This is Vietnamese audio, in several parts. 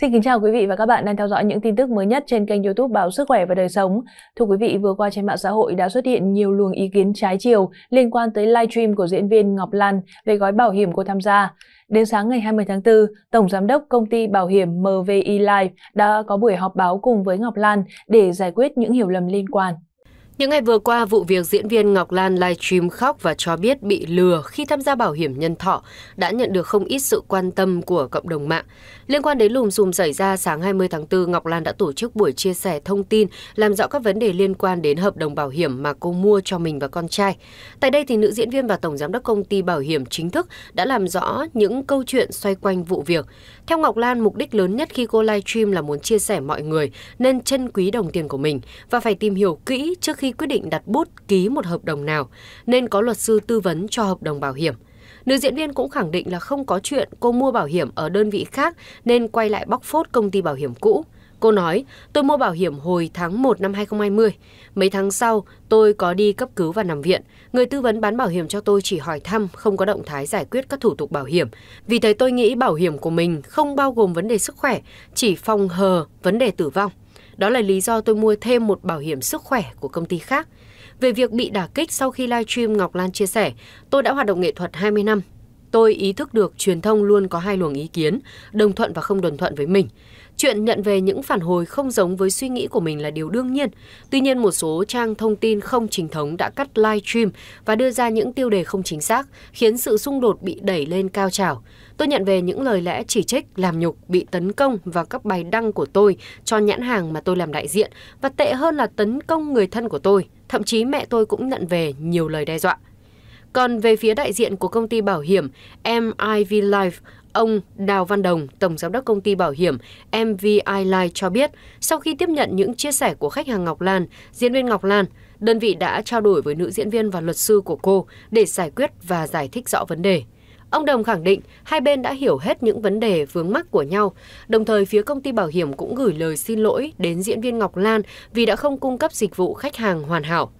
Xin kính chào quý vị và các bạn đang theo dõi những tin tức mới nhất trên kênh youtube Báo Sức Khỏe và Đời Sống. Thưa quý vị, vừa qua trên mạng xã hội đã xuất hiện nhiều luồng ý kiến trái chiều liên quan tới livestream của diễn viên Ngọc Lan về gói bảo hiểm cô tham gia. Đến sáng ngày 20 tháng 4, Tổng Giám đốc Công ty Bảo hiểm MVI Life đã có buổi họp báo cùng với Ngọc Lan để giải quyết những hiểu lầm liên quan. Những ngày vừa qua, vụ việc diễn viên Ngọc Lan livestream khóc và cho biết bị lừa khi tham gia bảo hiểm nhân thọ đã nhận được không ít sự quan tâm của cộng đồng mạng. Liên quan đến lùm xùm xảy ra sáng 20 tháng 4, Ngọc Lan đã tổ chức buổi chia sẻ thông tin làm rõ các vấn đề liên quan đến hợp đồng bảo hiểm mà cô mua cho mình và con trai. Tại đây thì nữ diễn viên và tổng giám đốc công ty bảo hiểm chính thức đã làm rõ những câu chuyện xoay quanh vụ việc. Theo Ngọc Lan, mục đích lớn nhất khi cô livestream là muốn chia sẻ mọi người nên trân quý đồng tiền của mình và phải tìm hiểu kỹ trước khi quyết định đặt bút ký một hợp đồng nào nên có luật sư tư vấn cho hợp đồng bảo hiểm. Nữ diễn viên cũng khẳng định là không có chuyện cô mua bảo hiểm ở đơn vị khác nên quay lại bóc phốt công ty bảo hiểm cũ. Cô nói, tôi mua bảo hiểm hồi tháng 1 năm 2020. Mấy tháng sau, tôi có đi cấp cứu và nằm viện. Người tư vấn bán bảo hiểm cho tôi chỉ hỏi thăm, không có động thái giải quyết các thủ tục bảo hiểm. Vì thế tôi nghĩ bảo hiểm của mình không bao gồm vấn đề sức khỏe, chỉ phòng hờ vấn đề tử vong. Đó là lý do tôi mua thêm một bảo hiểm sức khỏe của công ty khác. Về việc bị đả kích sau khi livestream Ngọc Lan chia sẻ, tôi đã hoạt động nghệ thuật 20 năm. Tôi ý thức được truyền thông luôn có hai luồng ý kiến, đồng thuận và không đồng thuận với mình. Chuyện nhận về những phản hồi không giống với suy nghĩ của mình là điều đương nhiên. Tuy nhiên một số trang thông tin không chính thống đã cắt live stream và đưa ra những tiêu đề không chính xác, khiến sự xung đột bị đẩy lên cao trào. Tôi nhận về những lời lẽ chỉ trích, làm nhục, bị tấn công và các bài đăng của tôi cho nhãn hàng mà tôi làm đại diện và tệ hơn là tấn công người thân của tôi. Thậm chí mẹ tôi cũng nhận về nhiều lời đe dọa. Còn về phía đại diện của công ty bảo hiểm MIV Life, Ông Đào Văn Đồng, Tổng Giám đốc Công ty Bảo hiểm MVI Life cho biết, sau khi tiếp nhận những chia sẻ của khách hàng Ngọc Lan, diễn viên Ngọc Lan, đơn vị đã trao đổi với nữ diễn viên và luật sư của cô để giải quyết và giải thích rõ vấn đề. Ông Đồng khẳng định hai bên đã hiểu hết những vấn đề vướng mắc của nhau, đồng thời phía công ty bảo hiểm cũng gửi lời xin lỗi đến diễn viên Ngọc Lan vì đã không cung cấp dịch vụ khách hàng hoàn hảo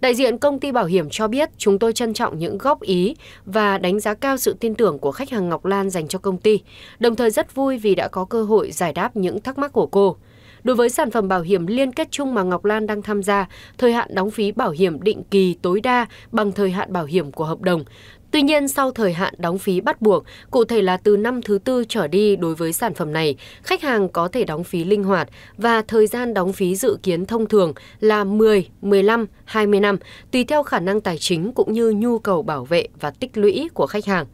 đại diện công ty bảo hiểm cho biết chúng tôi trân trọng những góp ý và đánh giá cao sự tin tưởng của khách hàng Ngọc Lan dành cho công ty, đồng thời rất vui vì đã có cơ hội giải đáp những thắc mắc của cô. Đối với sản phẩm bảo hiểm liên kết chung mà Ngọc Lan đang tham gia, thời hạn đóng phí bảo hiểm định kỳ tối đa bằng thời hạn bảo hiểm của hợp đồng. Tuy nhiên, sau thời hạn đóng phí bắt buộc, cụ thể là từ năm thứ tư trở đi đối với sản phẩm này, khách hàng có thể đóng phí linh hoạt và thời gian đóng phí dự kiến thông thường là 10, 15, 20 năm, tùy theo khả năng tài chính cũng như nhu cầu bảo vệ và tích lũy của khách hàng.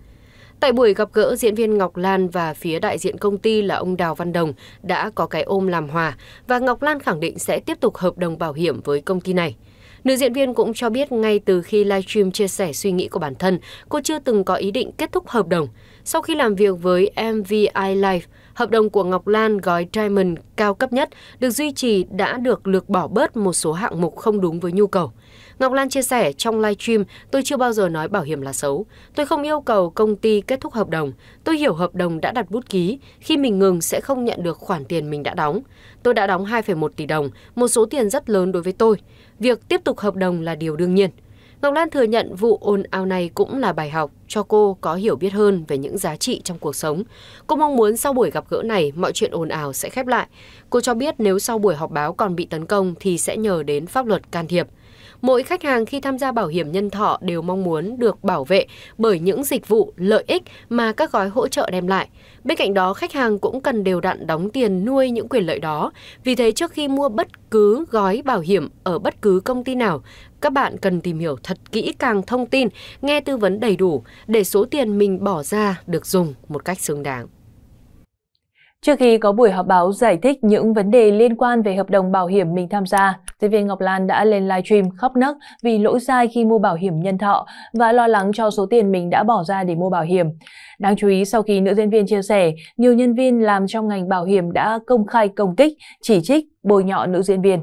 Tại buổi gặp gỡ, diễn viên Ngọc Lan và phía đại diện công ty là ông Đào Văn Đồng đã có cái ôm làm hòa và Ngọc Lan khẳng định sẽ tiếp tục hợp đồng bảo hiểm với công ty này. Nữ diễn viên cũng cho biết ngay từ khi livestream chia sẻ suy nghĩ của bản thân, cô chưa từng có ý định kết thúc hợp đồng. Sau khi làm việc với MVI Life, hợp đồng của Ngọc Lan gói Diamond cao cấp nhất được duy trì đã được lược bỏ bớt một số hạng mục không đúng với nhu cầu. Ngọc Lan chia sẻ trong live stream, tôi chưa bao giờ nói bảo hiểm là xấu. Tôi không yêu cầu công ty kết thúc hợp đồng. Tôi hiểu hợp đồng đã đặt bút ký, khi mình ngừng sẽ không nhận được khoản tiền mình đã đóng. Tôi đã đóng 2,1 tỷ đồng, một số tiền rất lớn đối với tôi. Việc tiếp tục hợp đồng là điều đương nhiên. Ngọc Lan thừa nhận vụ ồn ào này cũng là bài học cho cô có hiểu biết hơn về những giá trị trong cuộc sống. Cô mong muốn sau buổi gặp gỡ này, mọi chuyện ồn ào sẽ khép lại. Cô cho biết nếu sau buổi họp báo còn bị tấn công thì sẽ nhờ đến pháp luật can thiệp mỗi khách hàng khi tham gia bảo hiểm nhân thọ đều mong muốn được bảo vệ bởi những dịch vụ lợi ích mà các gói hỗ trợ đem lại. Bên cạnh đó, khách hàng cũng cần đều đặn đóng tiền nuôi những quyền lợi đó. Vì thế trước khi mua bất cứ gói bảo hiểm ở bất cứ công ty nào, các bạn cần tìm hiểu thật kỹ càng thông tin, nghe tư vấn đầy đủ để số tiền mình bỏ ra được dùng một cách xứng đáng. Trước khi có buổi họp báo giải thích những vấn đề liên quan về hợp đồng bảo hiểm mình tham gia, diễn viên Ngọc Lan đã lên livestream khóc nấc vì lỗi sai khi mua bảo hiểm nhân thọ và lo lắng cho số tiền mình đã bỏ ra để mua bảo hiểm. Đáng chú ý sau khi nữ diễn viên chia sẻ, nhiều nhân viên làm trong ngành bảo hiểm đã công khai công kích, chỉ trích, bôi nhọ nữ diễn viên.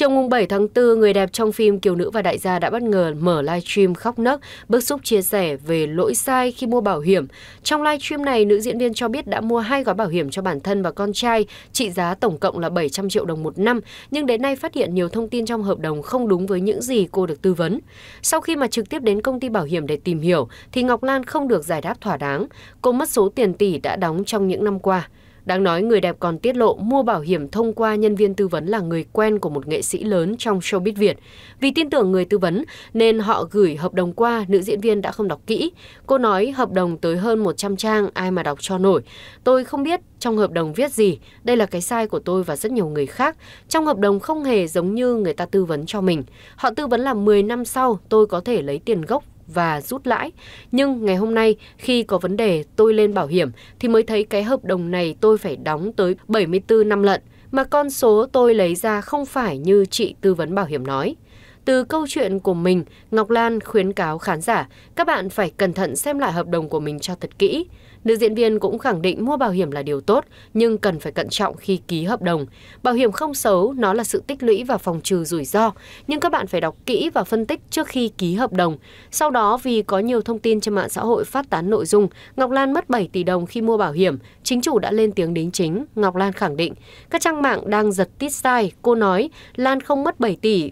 Chiều 7 tháng 4, người đẹp trong phim Kiều Nữ và Đại gia đã bất ngờ mở livestream khóc nấc, bức xúc chia sẻ về lỗi sai khi mua bảo hiểm. Trong livestream này, nữ diễn viên cho biết đã mua hai gói bảo hiểm cho bản thân và con trai, trị giá tổng cộng là 700 triệu đồng một năm, nhưng đến nay phát hiện nhiều thông tin trong hợp đồng không đúng với những gì cô được tư vấn. Sau khi mà trực tiếp đến công ty bảo hiểm để tìm hiểu, thì Ngọc Lan không được giải đáp thỏa đáng. Cô mất số tiền tỷ đã đóng trong những năm qua. Đáng nói người đẹp còn tiết lộ mua bảo hiểm thông qua nhân viên tư vấn là người quen của một nghệ sĩ lớn trong showbiz Việt. Vì tin tưởng người tư vấn nên họ gửi hợp đồng qua, nữ diễn viên đã không đọc kỹ. Cô nói hợp đồng tới hơn 100 trang, ai mà đọc cho nổi. Tôi không biết trong hợp đồng viết gì, đây là cái sai của tôi và rất nhiều người khác. Trong hợp đồng không hề giống như người ta tư vấn cho mình. Họ tư vấn là 10 năm sau tôi có thể lấy tiền gốc và rút lãi. Nhưng ngày hôm nay khi có vấn đề tôi lên bảo hiểm thì mới thấy cái hợp đồng này tôi phải đóng tới 74 năm lận mà con số tôi lấy ra không phải như chị tư vấn bảo hiểm nói. Từ câu chuyện của mình, Ngọc Lan khuyến cáo khán giả các bạn phải cẩn thận xem lại hợp đồng của mình cho thật kỹ. Nữ diễn viên cũng khẳng định mua bảo hiểm là điều tốt, nhưng cần phải cẩn trọng khi ký hợp đồng. Bảo hiểm không xấu, nó là sự tích lũy và phòng trừ rủi ro, nhưng các bạn phải đọc kỹ và phân tích trước khi ký hợp đồng. Sau đó vì có nhiều thông tin trên mạng xã hội phát tán nội dung Ngọc Lan mất 7 tỷ đồng khi mua bảo hiểm, chính chủ đã lên tiếng đính chính. Ngọc Lan khẳng định, các trang mạng đang giật tít sai, cô nói Lan không mất 7 tỷ,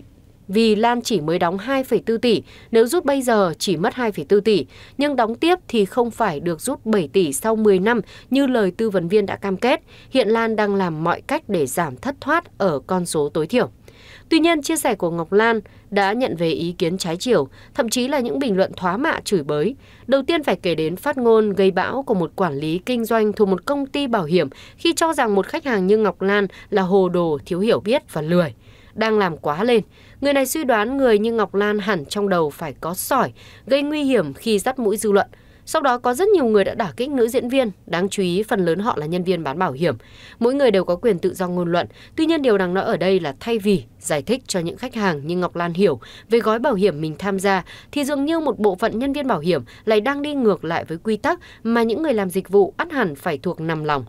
vì Lan chỉ mới đóng 2,4 tỷ, nếu rút bây giờ chỉ mất 2,4 tỷ, nhưng đóng tiếp thì không phải được rút 7 tỷ sau 10 năm như lời tư vấn viên đã cam kết. Hiện Lan đang làm mọi cách để giảm thất thoát ở con số tối thiểu. Tuy nhiên, chia sẻ của Ngọc Lan đã nhận về ý kiến trái chiều, thậm chí là những bình luận thóa mạ chửi bới. Đầu tiên phải kể đến phát ngôn gây bão của một quản lý kinh doanh thuộc một công ty bảo hiểm khi cho rằng một khách hàng như Ngọc Lan là hồ đồ, thiếu hiểu biết và lười đang làm quá lên. Người này suy đoán người như Ngọc Lan hẳn trong đầu phải có sỏi, gây nguy hiểm khi dắt mũi dư luận. Sau đó có rất nhiều người đã đả kích nữ diễn viên, đáng chú ý phần lớn họ là nhân viên bán bảo hiểm. Mỗi người đều có quyền tự do ngôn luận, tuy nhiên điều đáng nói ở đây là thay vì giải thích cho những khách hàng như Ngọc Lan hiểu về gói bảo hiểm mình tham gia thì dường như một bộ phận nhân viên bảo hiểm lại đang đi ngược lại với quy tắc mà những người làm dịch vụ ắt hẳn phải thuộc nằm lòng.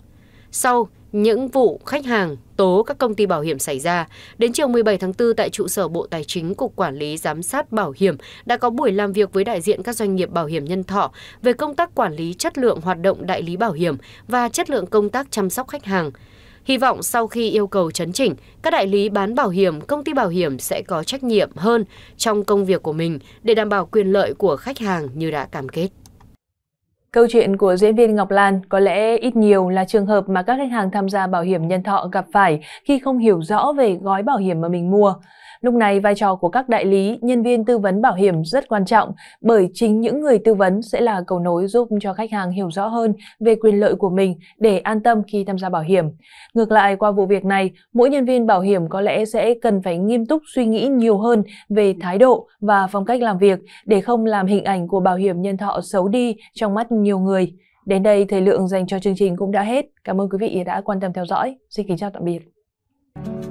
Sau những vụ khách hàng tố các công ty bảo hiểm xảy ra. Đến chiều 17 tháng 4 tại trụ sở Bộ Tài chính Cục Quản lý Giám sát Bảo hiểm đã có buổi làm việc với đại diện các doanh nghiệp bảo hiểm nhân thọ về công tác quản lý chất lượng hoạt động đại lý bảo hiểm và chất lượng công tác chăm sóc khách hàng. Hy vọng sau khi yêu cầu chấn chỉnh, các đại lý bán bảo hiểm, công ty bảo hiểm sẽ có trách nhiệm hơn trong công việc của mình để đảm bảo quyền lợi của khách hàng như đã cam kết. Câu chuyện của diễn viên Ngọc Lan có lẽ ít nhiều là trường hợp mà các khách hàng tham gia bảo hiểm nhân thọ gặp phải khi không hiểu rõ về gói bảo hiểm mà mình mua. Lúc này, vai trò của các đại lý, nhân viên tư vấn bảo hiểm rất quan trọng bởi chính những người tư vấn sẽ là cầu nối giúp cho khách hàng hiểu rõ hơn về quyền lợi của mình để an tâm khi tham gia bảo hiểm. Ngược lại, qua vụ việc này, mỗi nhân viên bảo hiểm có lẽ sẽ cần phải nghiêm túc suy nghĩ nhiều hơn về thái độ và phong cách làm việc để không làm hình ảnh của bảo hiểm nhân thọ xấu đi trong mắt nhiều người. Đến đây, thời lượng dành cho chương trình cũng đã hết. Cảm ơn quý vị đã quan tâm theo dõi. Xin kính chào tạm biệt.